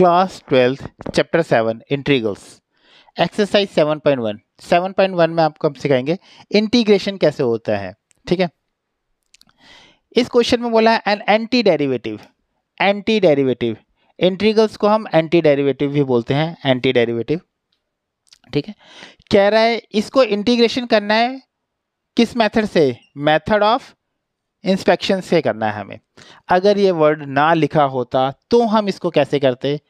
class twelfth chapter seven integrals exercise seven point one seven point one में आपको हम सिखाएंगे इंटीग्रेशन कैसे होता है ठीक है इस क्वेश्चन में बोला है an anti derivative anti derivative integrals को हम एंटी डेरिवेटिव भी बोलते हैं एंटी डेरिवेटिव ठीक है कह रहा है इसको इंटीग्रेशन करना है किस मेथड से मेथड ऑफ इंस्पेक्शन से करना है हमें अगर ये वर्ड ना लिखा होता तो हम इसको कैसे करते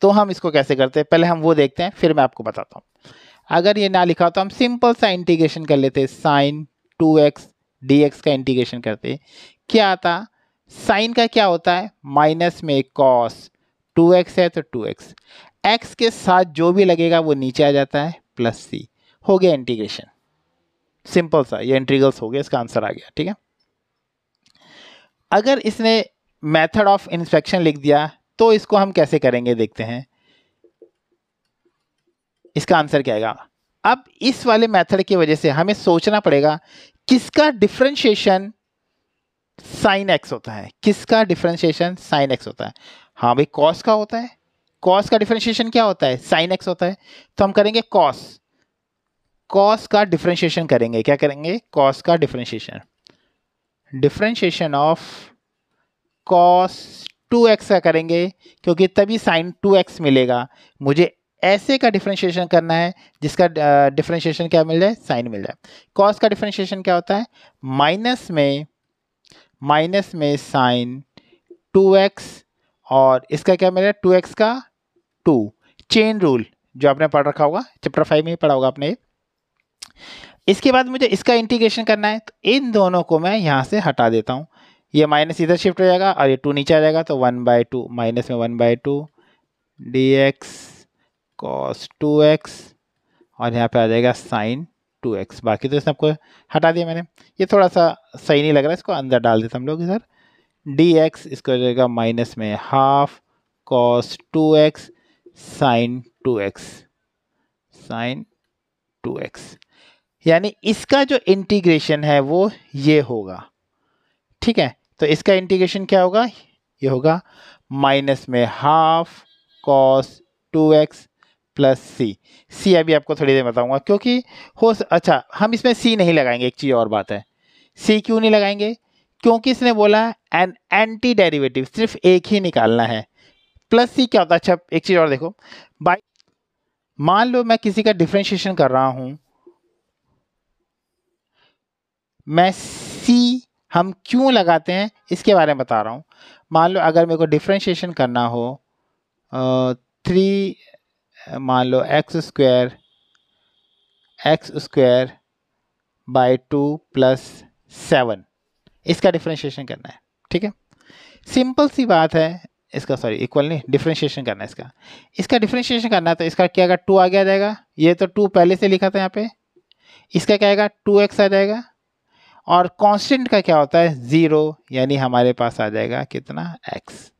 तो हम इसको कैसे करते पहले हम वो देखते हैं फिर मैं आपको बताता हूँ अगर ये ना लिखा तो हम सिंपल सा इंटीग्रेशन कर लेते sine two x d x का इंटीग्रेशन करते क्या आता साइन का क्या होता है माइनस में कॉस टू एक्स है तो टू एक्स एक्स के साथ जो भी लगेगा वो नीचे आ जाता है प्लस सी हो गया इंटीग्रेशन सिंपल सा ये इंटीग्रल्स हो गया इसका आंसर आ गया ठीक है अगर इसने मेथड ऑफ इंस्पेक्शन लिख दिया तो इसको हम कैसे करेंगे देखते हैं इसका आंसर क्या आएगा अब इस वाले मेथड की वजह से हमें सोचना पड़ेगा किसका डिफ्रेंशिएशन साइन एक्स होता है किसका डिफ्रेंशिएशन साइन एक्स होता है हाँ भाई कॉस का होता है कॉस का डिफ्रेंशिएशन क्या होता है साइन एक्स होता है तो हम करेंगे कॉस कॉस का डिफ्रेंशिएशन करेंगे क्या करेंगे कॉस का differentiation differentiation of cos two x का करेंगे क्योंकि तभी साइन टू एक्स मिलेगा मुझे ऐसे का डिफ्रेंशिएशन करना है जिसका डिफ्रेंशिएशन क्या मिल जाए साइन मिल जाए कॉस का डिफ्रेंशिएशन क्या होता है माइनस में माइनस में साइन टू एक्स और इसका क्या मिल रहा है टू एक्स का टू चेन रूल जो आपने पढ़ रखा होगा चैप्टर फाइव में ही पढ़ा होगा आपने इसके बाद मुझे इसका इंटीग्रेशन करना है तो इन दोनों को मैं यहाँ से हटा देता हूँ ये माइनस इधर शिफ्ट हो जाएगा और ये टू नीचे आ जाएगा तो वन बाई टू माइनस में one by two d x cos two x और यहाँ पे आ जाएगा साइन टू एक्स बाकी तो इसने आपको हटा दिया मैंने ये थोड़ा सा सही नहीं लग रहा है इसको अंदर डाल देते हम लोग इधर डी एक्स इसको हो जाएगा माइनस में half cos two x sine two x sine two x यानी इसका जो इंटीग्रेशन है वो ये होगा ठीक है तो इसका इंटीग्रेशन क्या होगा ये होगा माइनस में half cos two x plus c c अभी आपको थोड़ी देर बताऊंगा क्योंकि हो अच्छा हम इसमें सी नहीं लगाएंगे एक चीज़ और बात है सी क्यों नहीं लगाएंगे क्योंकि इसने बोला एन एंटी डेरिवेटिव सिर्फ एक ही निकालना है प्लस सी क्या होता है अच्छा एक चीज़ और देखो बाई मान लो मैं किसी का डिफ्रेंशिएशन कर रहा हूँ मैं सी हम क्यों लगाते हैं इसके बारे में बता रहा हूँ मान लो अगर मेरे को डिफ्रेंशिएशन करना हो थ्री मान लो x square x square by two plus seven इसका डिफ्रेंशिएशन करना है ठीक है सिंपल सी बात है इसका सॉरी इक्वल नहीं डिफ्रेंशिएशन करना है इसका इसका डिफ्रेंशिएशन करना है तो इसका क्या आएगा टू आ गया जाएगा ये तो टू पहले से लिखा था यहाँ पे इसका क्या आएगा टू एक्स आ जाएगा और कांस्टेंट का क्या होता है ज़ीरो यानी हमारे पास आ जाएगा कितना एक्स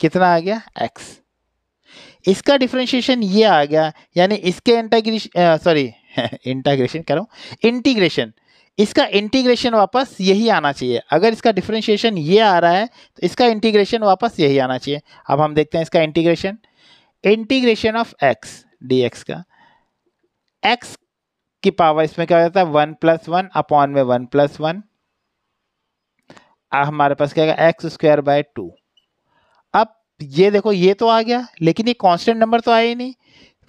कितना आ गया एक्स इसका डिफ्रेंशिएशन ये आ गया यानी इसके इंटाग्रेशन सॉरी इंटाग्रेशन कह रहा हूँ इंटीग्रेशन इसका इंटीग्रेशन वापस यही आना चाहिए अगर इसका डिफ्रेंशिएशन ये आ रहा है तो इसका इंटीग्रेशन वापस यही आना चाहिए अब हम देखते हैं इसका integration integration of x d x का एक्स की पावर इसमें क्या हो जाता है वन प्लस वन अपॉन में वन प्लस वन हमारे पास क्या एक्स स्क्वायर बाय टू अब ये देखो ये तो आ गया लेकिन ये कांस्टेंट नंबर तो आया ही नहीं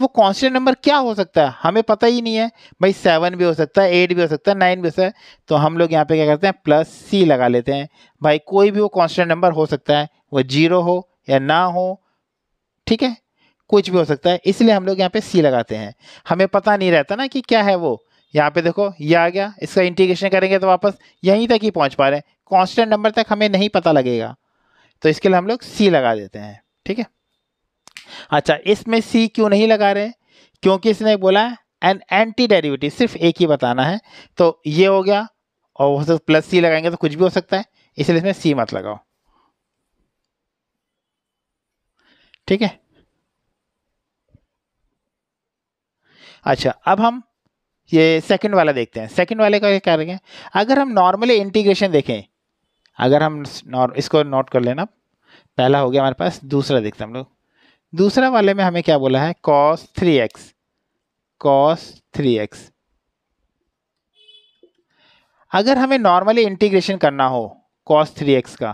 वो कांस्टेंट नंबर क्या हो सकता है हमें पता ही नहीं है भाई सेवन भी हो सकता है एट भी हो सकता है नाइन भी हो सकता है तो हम लोग यहाँ पे क्या करते हैं प्लस सी लगा लेते हैं भाई कोई भी वो कांस्टेंट नंबर हो सकता है वो जीरो हो या ना हो ठीक है कुछ भी हो सकता है इसलिए हम लोग यहाँ पे सी लगाते हैं हमें पता नहीं रहता ना कि क्या है वो यहाँ पे देखो ये आ गया इसका इंटीग्रेशन करेंगे तो वापस यहीं तक ही पहुँच पा रहे हैं कॉन्स्टेंट नंबर तक हमें नहीं पता लगेगा तो इसके लिए हम लोग सी लगा देते हैं ठीक है अच्छा इसमें सी क्यों नहीं लगा रहे क्योंकि इसने बोला एन एंटी डेरिवेटिव सिर्फ एक ही बताना है तो ये हो गया और वो सब प्लस सी लगाएंगे तो कुछ भी हो सकता है इसलिए इसमें सी मत लगाओ ठीक है अच्छा अब हम ये सेकंड वाला देखते हैं सेकंड वाले का क्या करेंगे अगर हम नॉर्मली इंटीग्रेशन देखें अगर हम इसको नोट कर लेना पहला हो गया हमारे पास दूसरा देखते हैं हम लोग दूसरा वाले में हमें क्या बोला है cos three x cos three x अगर हमें नॉर्मली इंटीग्रेशन करना हो कॉस थ्री एक्स का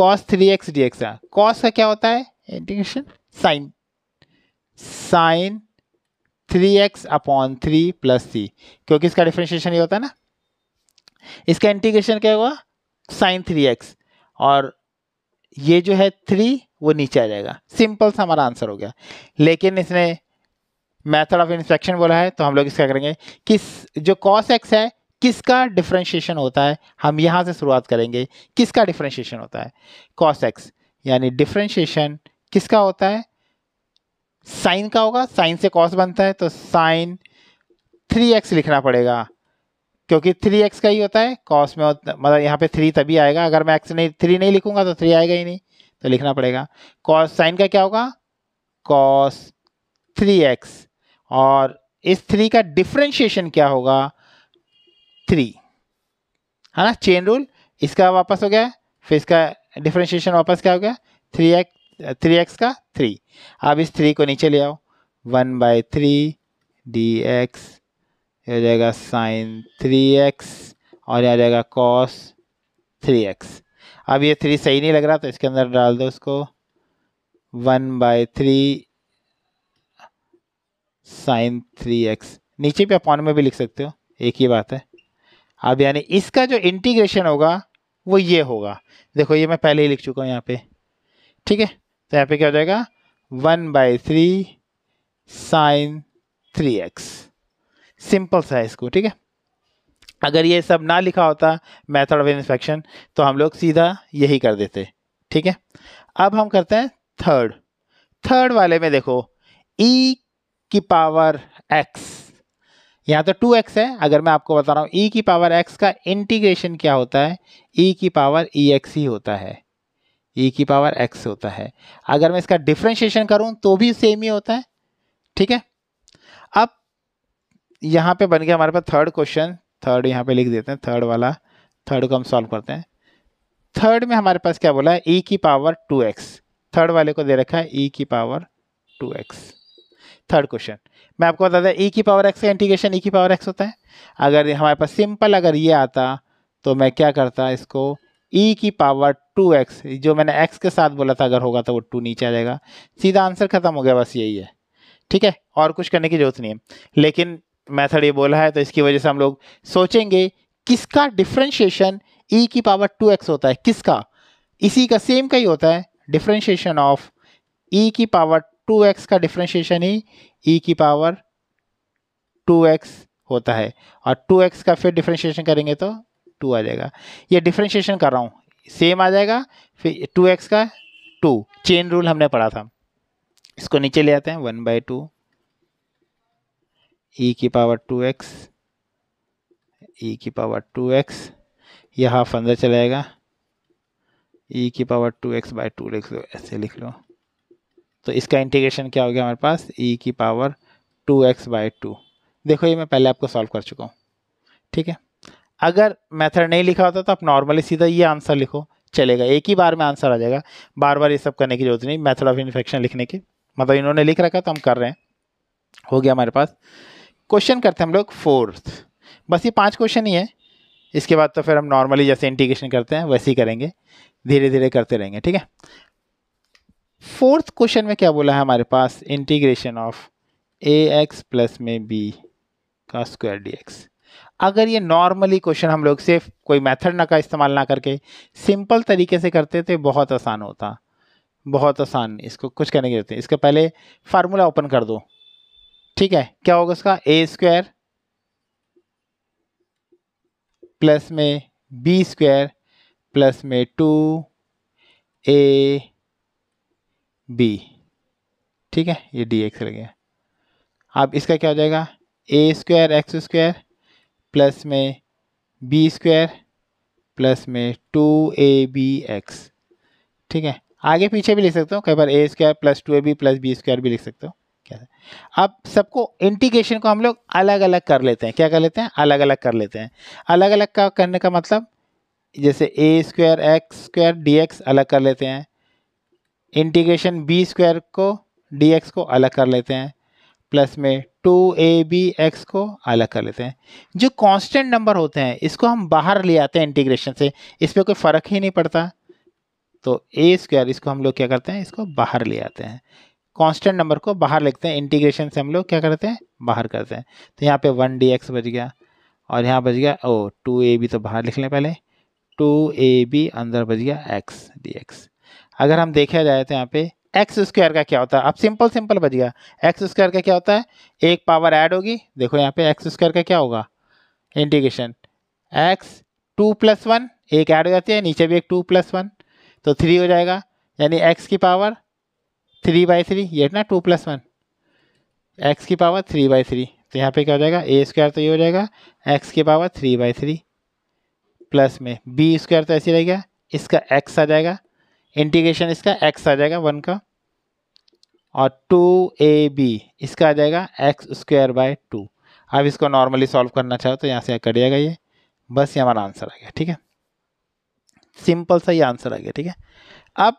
cos three x d x का कॉस का क्या होता है integration sine sine three x upon three plus c क्योंकि इसका डिफ्रेंशिएशन ये होता है ना इसका इंटीग्रेशन क्या हुआ साइन थ्री एक्स और ये जो है थ्री वो नीचे आ जाएगा सिंपल सा हमारा आंसर हो गया लेकिन इसने मेथड ऑफ इंस्पेक्शन बोला है तो हम लोग इसका करेंगे किस जो कॉस एक्स है किसका डिफ्रेंशिएशन होता है हम यहाँ से शुरुआत करेंगे किसका डिफ्रेंशिएशन होता है कॉस एक्स यानी डिफ्रेंशिएशन किसका होता है साइन का होगा साइन से कॉस बनता है तो साइन थ्री एक्स लिखना पड़ेगा क्योंकि थ्री एक्स का ही होता है कॉस में मतलब यहाँ पे थ्री तभी आएगा अगर मैं एक्स नहीं थ्री नहीं लिखूंगा तो थ्री आएगा ही नहीं तो लिखना पड़ेगा कॉस साइन का क्या होगा कॉस थ्री एक्स और इस थ्री का डिफ्रेंशिएशन क्या होगा थ्री है ना चेन रूल इसका वापस हो गया फिर इसका डिफ्रेंशिएशन वापस क्या हो गया थ्री एक्स थ्री एक्स का थ्री अब इस थ्री को नीचे ले आओ one by three d x हो जाएगा साइन थ्री एक्स और यह आ जाएगा कॉस थ्री एक्स अब ये थ्री सही नहीं लग रहा तो इसके अंदर डाल दो उसको one by three sine three x नीचे पे अपॉन में भी लिख सकते हो एक ही बात है अब यानी इसका जो इंटीग्रेशन होगा वो ये होगा देखो ये मैं पहले ही लिख चुका हूँ यहाँ पे ठीक है तो यहाँ पे क्या हो जाएगा one by three sine three x simple सा है इसको ठीक है अगर ये सब ना लिखा होता मेथड ऑफ इंस्पेक्शन तो हम लोग सीधा यही कर देते ठीक है अब हम करते हैं थर्ड थर्ड वाले में देखो ई e की पावर एक्स यहाँ तो टू एक्स है अगर मैं आपको बता रहा हूँ ई e की पावर एक्स का इंटीग्रेशन क्या होता है ई e की पावर ई एक्स ही होता है ई e की पावर एक्स होता है अगर मैं इसका डिफ्रेंशिएशन करूँ तो भी सेम ही होता है ठीक है अब यहाँ पे बन गया हमारे पास थर्ड क्वेश्चन थर्ड यहाँ पे लिख देते हैं थर्ड वाला थर्ड को हम सॉल्व करते हैं थर्ड में हमारे पास क्या बोला है ई e की पावर टू एक्स थर्ड वाले को दे रखा है ई e की power two x third question मैं आपको बता दें ई की पावर एक्स का इंटीग्रेशन ई की पावर एक्स होता है अगर हमारे पास सिंपल अगर ये आता तो मैं क्या करता इसको ई e की पावर टू एक्स जो मैंने एक्स के साथ बोला था अगर होगा तो वो टू नीचे आ जाएगा सीधा आंसर खत्म हो गया बस यही है ठीक है और कुछ करने की जरूरत नहीं है लेकिन मैथड ये बोला है तो इसकी वजह से हम लोग सोचेंगे किसका डिफ्रेंशिएशन ई e की पावर टू एक्स होता है किसका इसी का सेम का ही होता है डिफ्रेंशिएशन ऑफ ई की पावर टू एक्स का डिफ्रेंशिएशन ही ई e की पावर टू एक्स होता है और टू एक्स का फिर डिफ्रेंशिएशन करेंगे तो टू आ जाएगा ये डिफ्रेंशिएशन कर रहा हूँ सेम आ जाएगा फिर टू एक्स का टू चेन रूल हमने पढ़ा था इसको नीचे ले आते हैं वन बाई टू ई की पावर टू एक्स ई की पावर टू एक्स यह हाफ अंदर चलाएगा ई e की power two x by two लिख लो ऐसे लिख लो तो इसका इंटीग्रेशन क्या हो गया हमारे पास ई e की power two x by two देखो ये मैं पहले आपको सॉल्व कर चुका हूँ ठीक है अगर मेथड नहीं लिखा होता तो आप नॉर्मली सीधा ये आंसर लिखो चलेगा एक ही बार में आंसर आ जाएगा बार बार ये सब करने की जरूरत नहीं मेथड ऑफ इन्फेक्शन लिखने की मतलब इन्होंने लिख रखा तो हम कर रहे हैं हो गया हमारे पास क्वेश्चन करते हैं हम लोग फोर्थ बस ये पांच क्वेश्चन ही है इसके बाद तो फिर हम नॉर्मली जैसे इंटीग्रेशन करते हैं वैसे ही करेंगे धीरे धीरे करते रहेंगे ठीक है फोर्थ क्वेश्चन में क्या बोला है हमारे पास integration of a x plus में बी का स्क्वायर डी एक्स अगर ये नॉर्मली क्वेश्चन हम लोग सिर्फ कोई मेथड ना का इस्तेमाल ना करके सिंपल तरीके से करते तो बहुत आसान होता बहुत आसान इसको कुछ करने की जरूरत है पहले फार्मूला ओपन कर दो ठीक है क्या होगा इसका ए स्क्वायर प्लस में बी स्क्वायर प्लस में टू ए बी ठीक है ये डी एक्स लग गया अब इसका क्या हो जाएगा a square x square plus में बी स्क्वायर प्लस में टू ए बी एक्स ठीक है आगे पीछे भी लिख सकता हूँ कई बार a square plus two a b plus b square भी लिख सकता हूँ क्या है अब सबको इंटीग्रेशन को हम लोग अलग अलग कर लेते हैं क्या कर लेते हैं अलग अलग कर लेते हैं अलग अलग का करने का मतलब जैसे a square x square d x अलग कर लेते हैं इंटीग्रेशन बी स्क्वायर को डी एक्स को अलग कर लेते हैं प्लस में टू ए बी एक्स को अलग कर लेते हैं जो कांस्टेंट नंबर होते हैं इसको हम बाहर ले आते हैं इंटीग्रेशन से इस पर कोई फ़र्क ही नहीं पड़ता तो ए स्क्वायर इसको हम लोग क्या करते हैं इसको बाहर ले आते हैं कांस्टेंट नंबर को बाहर लिखते हैं इंटीग्रेशन से हम लोग क्या करते हैं बाहर करते हैं तो यहाँ पर वन डी एक्स बच गया और यहाँ बच गया ओ टू ए बी तो बाहर लिख लें पहले टू ए बी अंदर बच गया एक्स डी एक्स अगर हम देखा जाए तो यहाँ पर एक्स स्क्वायर का क्या होता है अब सिंपल सिंपल बच गया एक्स स्क्वायर का क्या होता है एक पावर ऐड होगी देखो यहाँ पे एक्स स्क्वायर का क्या होगा integration x two plus one एक ऐड हो जाती है नीचे भी एक टू प्लस वन तो थ्री हो जाएगा यानी एक्स की पावर थ्री बाई थ्री ये ना टू प्लस वन एक्स की पावर थ्री बाई थ्री तो यहाँ पे क्या हो जाएगा ए स्क्वायर तो ये हो जाएगा एक्स की power three by three plus में बी स्क्वायर तो ऐसे रहेगा इसका एक्स आ जाएगा इंटीग्रेशन इसका एक्स आ जाएगा वन का और टू ए बी इसका आ जाएगा एक्स स्क्वायर बाय टू अब इसको नॉर्मली सॉल्व करना चाहो तो यहाँ से कर जाएगा ये बस ये हमारा आंसर आ गया ठीक है सिंपल सा ही आंसर आ गया ठीक है अब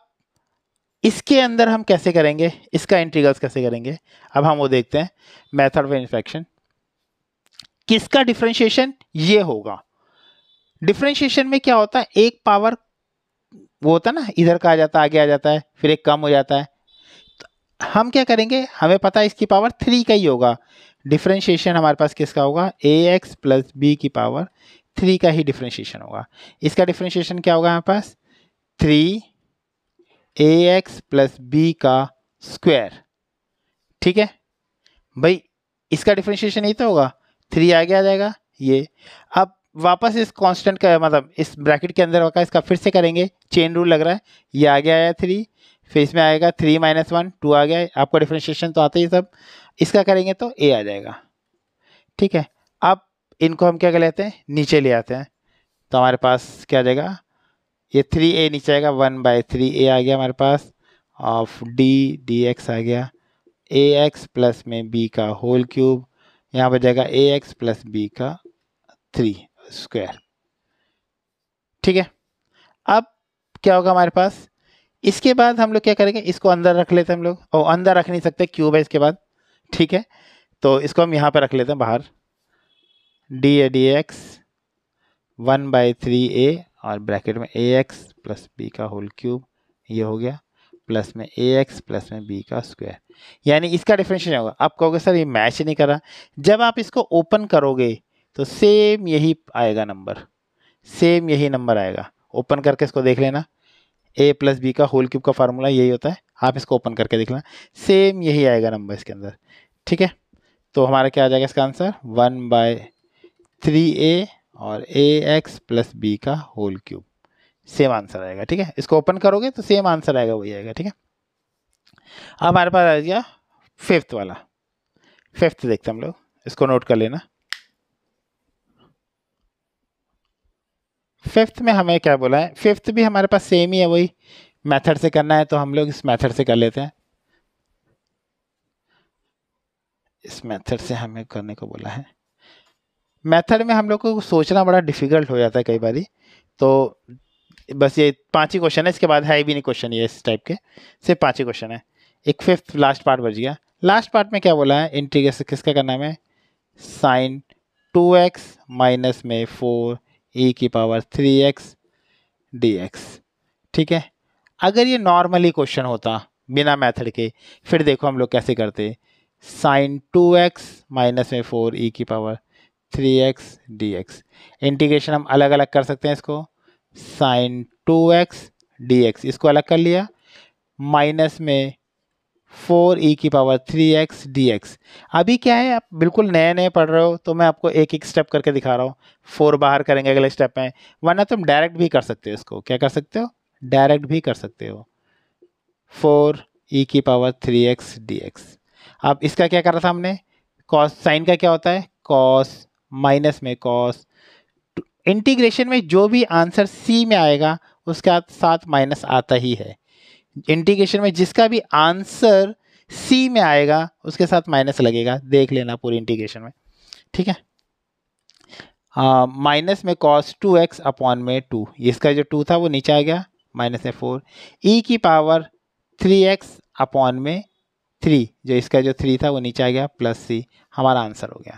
इसके अंदर हम कैसे करेंगे इसका इंटीग्रल्स कैसे करेंगे अब हम वो देखते हैं मेथड ऑफ इन्फेक्शन किसका डिफ्रेंशिएशन ये होगा डिफ्रेंशिएशन में क्या होता है एक पावर वो होता है ना इधर का आ जाता है आगे आ जाता है फिर एक कम हो जाता है तो हम क्या करेंगे हमें पता है इसकी पावर थ्री का ही होगा डिफ्रेंशिएशन हमारे पास किसका होगा ए एक्स प्लस बी की पावर थ्री का ही डिफ्रेंशिएशन होगा इसका डिफ्रेंशिएशन क्या होगा हमारे पास three a x plus b का स्क्वायर ठीक है भाई इसका डिफ्रेंशिएशन ये तो होगा थ्री आगे आ जाएगा ये अब वापस इस कांस्टेंट का मतलब इस ब्रैकेट के अंदर होगा इसका फिर से करेंगे चेन रूल लग रहा है ये आगे आया थ्री फिर इसमें आएगा थ्री माइनस वन टू आ गया आपका डिफ्रेंशिएशन तो आता ही सब इसका करेंगे तो ए आ जाएगा ठीक है अब इनको हम क्या कर लेते हैं नीचे ले आते हैं तो हमारे पास क्या आ जाएगा ये थ्री ए नीचे आएगा वन बाई थ्री ए आ गया हमारे पास ऑफ डी डी एक्स आ गया ए एक्स प्लस में बी का होल क्यूब यहाँ पर जाएगा ए एक्स प्लस बी का थ्री स्क्वायर ठीक है अब क्या होगा हमारे पास इसके बाद हम लोग क्या करेंगे इसको अंदर रख लेते हैं हम लोग और अंदर रख नहीं सकते क्यूब है इसके बाद ठीक है तो इसको हम यहाँ पर रख लेते हैं बाहर d a d x one by three a और ब्रैकेट में ए एक्स प्लस बी का होल क्यूब ये हो गया प्लस में ए एक्स प्लस में बी का स्क्वायर यानी इसका डिफ्रेंशन होगा आप कहोगे सर ये मैच नहीं कर रहा जब आप इसको ओपन करोगे तो सेम यही आएगा नंबर सेम यही नंबर आएगा ओपन करके इसको देख लेना ए प्लस बी का होल क्यूब का फार्मूला यही होता है आप इसको ओपन करके देख लेना सेम यही आएगा नंबर इसके अंदर ठीक है तो हमारा क्या आ जाएगा इसका answer one by three a और ए एक्स प्लस बी का होल क्यूब सेम आंसर आएगा ठीक है इसको ओपन करोगे तो सेम आंसर आएगा वही आएगा ठीक है अब हमारे पास आ गया फिफ्थ वाला फिफ्थ देखते हम लोग इसको नोट कर लेना फिफ्थ में हमें क्या बोला है फिफ्थ भी हमारे पास सेम ही है वही मेथड से करना है तो हम लोग इस मेथड से कर लेते हैं इस मेथड से हमें करने को बोला है मेथड में हम लोग को सोचना बड़ा डिफ़िकल्ट हो जाता है कई बार तो बस ये पाँच ही क्वेश्चन है इसके बाद है भी नहीं क्वेश्चन ये इस टाइप के सिर्फ पाँच ही क्वेश्चन है एक फिफ्थ लास्ट पार्ट बच गया लास्ट पार्ट में क्या बोला है इंटीग्रेशन किसका करना है साइन टू एक्स माइनस में फोर ई e की power three x d x ठीक है अगर ये नॉर्मली क्वेश्चन होता बिना मेथड के फिर देखो हम लोग कैसे करते साइन टू एक्स माइनस में फोर ई e की power three x d x integration हम अलग अलग कर सकते हैं इसको sine two x d x इसको अलग कर लिया माइनस में फोर ई e की power three x d x अभी क्या है आप बिल्कुल नए नए पढ़ रहे हो तो मैं आपको एक एक स्टेप करके दिखा रहा हूँ फोर बाहर करेंगे अगले स्टेप में वरना तुम डायरेक्ट भी कर सकते हो इसको क्या कर सकते हो डायरेक्ट भी कर सकते हो फोर ई e की power three x d x अब इसका क्या करा था हमने कॉस साइन का क्या होता है कॉस माइनस में कॉस इंटीग्रेशन में जो भी आंसर सी में आएगा उसके साथ माइनस आता ही है इंटीग्रेशन में जिसका भी आंसर सी में आएगा उसके साथ माइनस लगेगा देख लेना पूरी इंटीग्रेशन में ठीक है माइनस uh, में कॉस टू एक्स अपॉन में टू इसका जो टू था वो नीचे आ गया माइनस में फोर ई e की पावर थ्री एक्स अपॉन में थ्री जो इसका जो थ्री था वो नीचे आ गया प्लस सी हमारा आंसर हो गया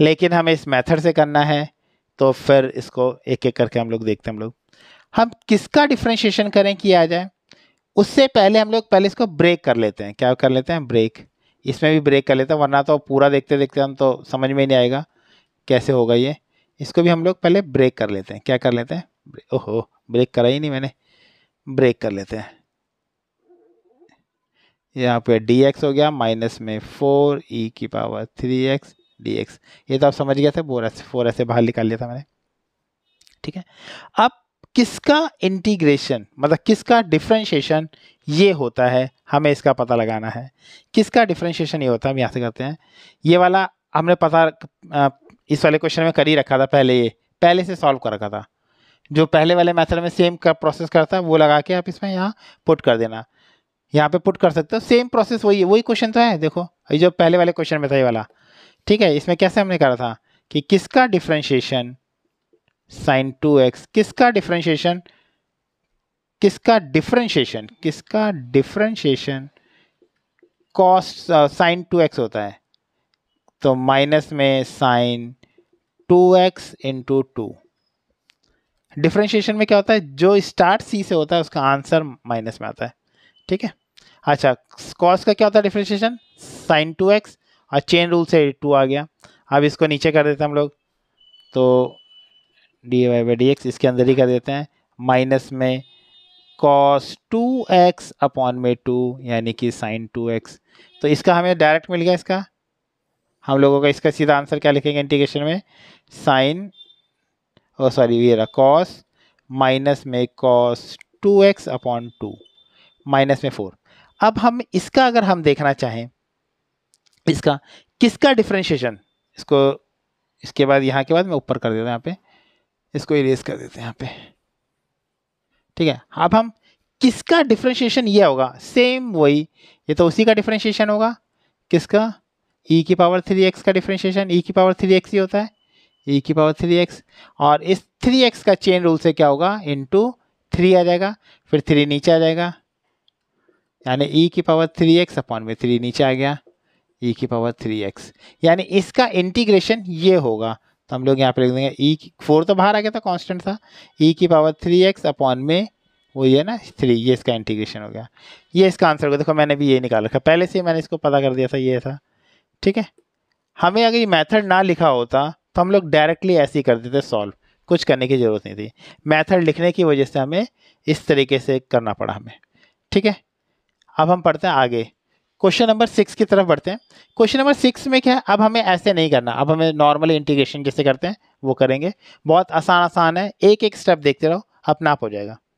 लेकिन हमें इस मेथड से करना है तो फिर इसको एक एक करके हम लोग देखते हैं हम लोग हम किसका डिफ्रेंशिएशन करें कि आ जाए उससे पहले हम लोग पहले इसको ब्रेक कर लेते हैं क्या कर लेते हैं ब्रेक इसमें भी ब्रेक कर लेते हैं वरना तो पूरा देखते देखते हम तो समझ में नहीं आएगा कैसे होगा ये इसको भी हम लोग पहले ब्रेक कर लेते हैं क्या कर लेते हैं ओहो ब्रेक करा ही नहीं मैंने ब्रेक कर लेते हैं यहाँ पे डी एक्स हो गया माइनस में फोर ई e की power three x d x ये तो आप समझ गए थे बोर ऐसे फोर ऐसे बाहर निकाल लिया था मैंने ठीक है अब किसका इंटीग्रेशन मतलब किसका डिफ्रेंशिएशन ये होता है हमें इसका पता लगाना है किसका डिफ्रेंशिएशन ये होता है हम यहाँ से करते हैं ये वाला हमने पता इस वाले क्वेश्चन में कर ही रखा था पहले ये पहले से सॉल्व कर रखा था जो पहले वाले मेथड में सेम का प्रोसेस करता है वो लगा के आप इसमें यहाँ पुट कर देना यहाँ पे पुट कर सकते हो सेम प्रोसेस वही वही क्वेश्चन तो है देखो ये जो पहले वाले क्वेश्चन में था ये वाला ठीक है इसमें कैसे हमने करा था कि किसका डिफ्रेंशिएशन साइन टू एक्स किसका डिफ्रेंशिएशन किसका डिफ्रेंशिएशन किसका differentiation cos uh, sine two x होता है तो माइनस में sine two x into two differentiation में क्या होता है जो स्टार्ट सी से होता है उसका आंसर माइनस में आता है ठीक है अच्छा कॉस का क्या होता है डिफ्रेंशिएशन साइन टू एक्स और चेन रूल से टू आ गया अब इसको नीचे कर देते हैं हम लोग तो d y by d x इसके अंदर ही कर देते हैं माइनस में कॉस टू एक्स अपॉन में टू यानी कि साइन टू एक्स तो इसका हमें डायरेक्ट मिल गया इसका हम लोगों का इसका सीधा आंसर क्या लिखेंगे इंटीग्रेशन में साइन ओ सॉरी ये रहा कॉस माइनस में cos two x upon two minus में फोर अब हम इसका अगर हम देखना चाहें इसका किसका डिफ्रेंशिएशन इसको इसके बाद यहाँ के बाद मैं ऊपर कर देता हूँ यहाँ पे इसको इरेज कर देते हैं यहाँ पे ठीक है अब हम किसका डिफ्रेंशिएशन ये होगा सेम वही ये तो उसी का डिफ्रेंशिएशन होगा किसका ई e की पावर थ्री एक्स का डिफ्रेंशिएशन ई e की पावर थ्री एक्स ही होता है ई e की पावर थ्री एक्स और इस थ्री एक्स का चेन रूल से क्या होगा इंटू थ्री आ जाएगा फिर थ्री नीचे आ जाएगा यानी ई e की पावर थ्री एक्स अपॉन में थ्री नीचे आ गया ई e की पावर थ्री एक्स यानी इसका इंटीग्रेशन ये होगा तो हम लोग यहाँ पे लिख देंगे ई e की फोर तो बाहर आ गया था कांस्टेंट था ई e की पावर थ्री एक्स अपॉन में वही है ना थ्री ये इसका इंटीग्रेशन हो गया ये इसका आंसर हो गया देखो मैंने भी ये निकाल रखा पहले से मैंने इसको पता कर दिया था ये था ठीक है हमें अगर ये मैथड ना लिखा होता तो हम लोग डायरेक्टली ऐसे ही कर देते सॉल्व कुछ करने की ज़रूरत नहीं थी मैथड लिखने की वजह से हमें इस तरीके से करना पड़ा हमें ठीक है अब हम पढ़ते हैं आगे क्वेश्चन नंबर सिक्स की तरफ बढ़ते हैं क्वेश्चन नंबर सिक्स में क्या है अब हमें ऐसे नहीं करना अब हमें नॉर्मल इंटीग्रेशन जैसे करते हैं वो करेंगे बहुत आसान आसान है एक एक स्टेप देखते रहो अपना आप हो जाएगा